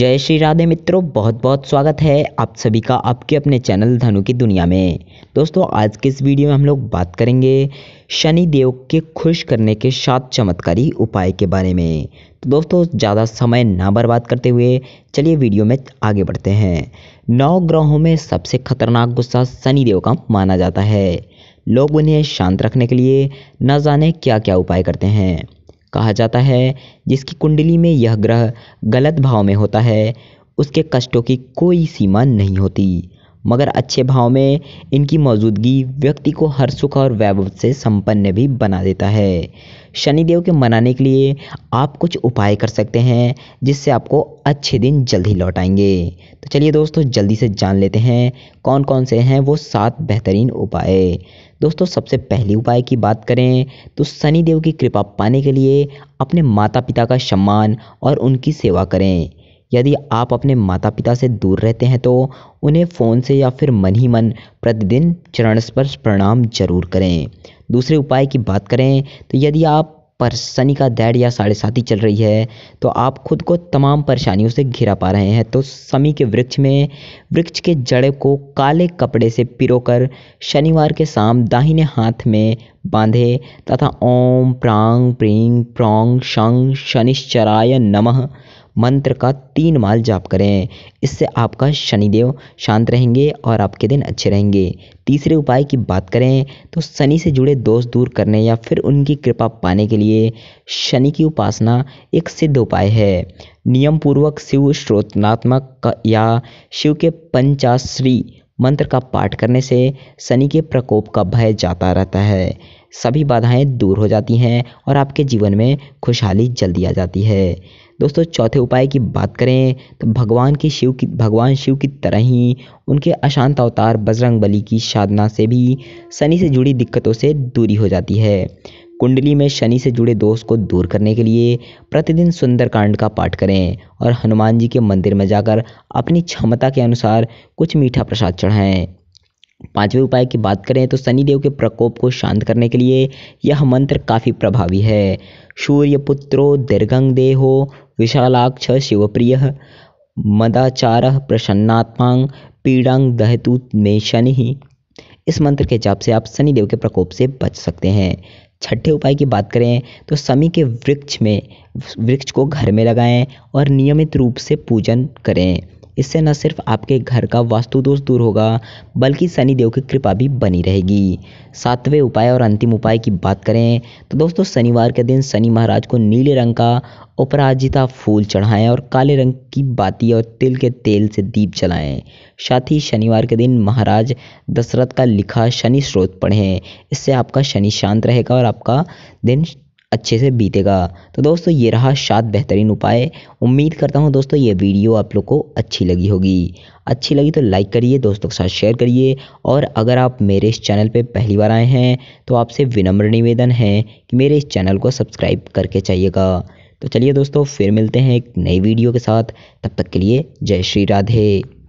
जय श्री राधे मित्रों बहुत बहुत स्वागत है आप सभी का आपके अपने चैनल धनु की दुनिया में दोस्तों आज के इस वीडियो में हम लोग बात करेंगे शनि देव के खुश करने के सात चमत्कारी उपाय के बारे में तो दोस्तों ज़्यादा समय ना बर्बाद करते हुए चलिए वीडियो में आगे बढ़ते हैं नौ ग्रहों में सबसे खतरनाक गुस्सा शनिदेव का माना जाता है लोग उन्हें शांत रखने के लिए न जाने क्या क्या उपाय करते हैं कहा जाता है जिसकी कुंडली में यह ग्रह गलत भाव में होता है उसके कष्टों की कोई सीमा नहीं होती मगर अच्छे भाव में इनकी मौजूदगी व्यक्ति को हर सुख और वैभव से संपन्न भी बना देता है शनिदेव के मनाने के लिए आप कुछ उपाय कर सकते हैं जिससे आपको अच्छे दिन जल्दी लौट आएंगे तो चलिए दोस्तों जल्दी से जान लेते हैं कौन कौन से हैं वो सात बेहतरीन उपाय दोस्तों सबसे पहले उपाय की बात करें तो शनिदेव की कृपा पाने के लिए अपने माता पिता का सम्मान और उनकी सेवा करें यदि आप अपने माता पिता से दूर रहते हैं तो उन्हें फ़ोन से या फिर मन ही मन प्रतिदिन चरण स्पर्श प्रणाम जरूर करें दूसरे उपाय की बात करें तो यदि आप पर शनि का दैड या साढ़े साथी चल रही है तो आप खुद को तमाम परेशानियों से घिरा पा रहे हैं तो शमी के वृक्ष में वृक्ष के जड़ को काले कपड़े से पिरोकर शनिवार के शाम दाहिने हाथ में बांधे तथा ओम प्रांग प्रींग प्रोंग शंग शनिश्चराय नमः मंत्र का तीन माल जाप करें इससे आपका शनिदेव शांत रहेंगे और आपके दिन अच्छे रहेंगे तीसरे उपाय की बात करें तो शनि से जुड़े दोष दूर करने या फिर उनकी कृपा पाने के लिए शनि की उपासना एक सिद्ध उपाय है नियम पूर्वक शिव श्रोतनात्मक या शिव के पंचाश्री मंत्र का पाठ करने से शनि के प्रकोप का भय जाता रहता है सभी बाधाएं दूर हो जाती हैं और आपके जीवन में खुशहाली जल्दी आ जाती है दोस्तों चौथे उपाय की बात करें तो भगवान के शिव की भगवान शिव की तरह ही उनके अशांत अवतार बजरंग बली की साधना से भी शनि से जुड़ी दिक्कतों से दूरी हो जाती है कुंडली में शनि से जुड़े दोष को दूर करने के लिए प्रतिदिन सुंदरकांड का पाठ करें और हनुमान जी के मंदिर में जाकर अपनी क्षमता के अनुसार कुछ मीठा प्रसाद चढ़ाएं पाँचवें उपाय की बात करें तो शनिदेव के प्रकोप को शांत करने के लिए यह मंत्र काफ़ी प्रभावी है सूर्य पुत्रो दीर्घंग देहो विशालाक्ष शिवप्रिय मदाचार प्रसन्नात्मा पीड़ांग दहतु में शनि इस मंत्र के जाप से आप शनिदेव के प्रकोप से बच सकते हैं छठे उपाय की बात करें तो समी के वृक्ष में वृक्ष को घर में लगाएं और नियमित रूप से पूजन करें इससे न सिर्फ आपके घर का वास्तु दोष दूर होगा बल्कि शनिदेव की कृपा भी बनी रहेगी सातवें उपाय और अंतिम उपाय की बात करें तो दोस्तों शनिवार के दिन शनि महाराज को नीले रंग का अपराजिता फूल चढ़ाएं और काले रंग की बाती और तिल के तेल से दीप जलाएं साथ ही शनिवार के दिन महाराज दशरथ का लिखा शनि स्रोत पढ़ें इससे आपका शनि शांत रहेगा और आपका दिन अच्छे से बीतेगा तो दोस्तों ये रहा सात बेहतरीन उपाय उम्मीद करता हूँ दोस्तों ये वीडियो आप लोग को अच्छी लगी होगी अच्छी लगी तो लाइक करिए दोस्तों के साथ शेयर करिए और अगर आप मेरे इस चैनल पे पहली बार आए हैं तो आपसे विनम्र निवेदन है कि मेरे इस चैनल को सब्सक्राइब करके चाहिएगा तो चलिए दोस्तों फिर मिलते हैं एक नई वीडियो के साथ तब तक के लिए जय श्री राधे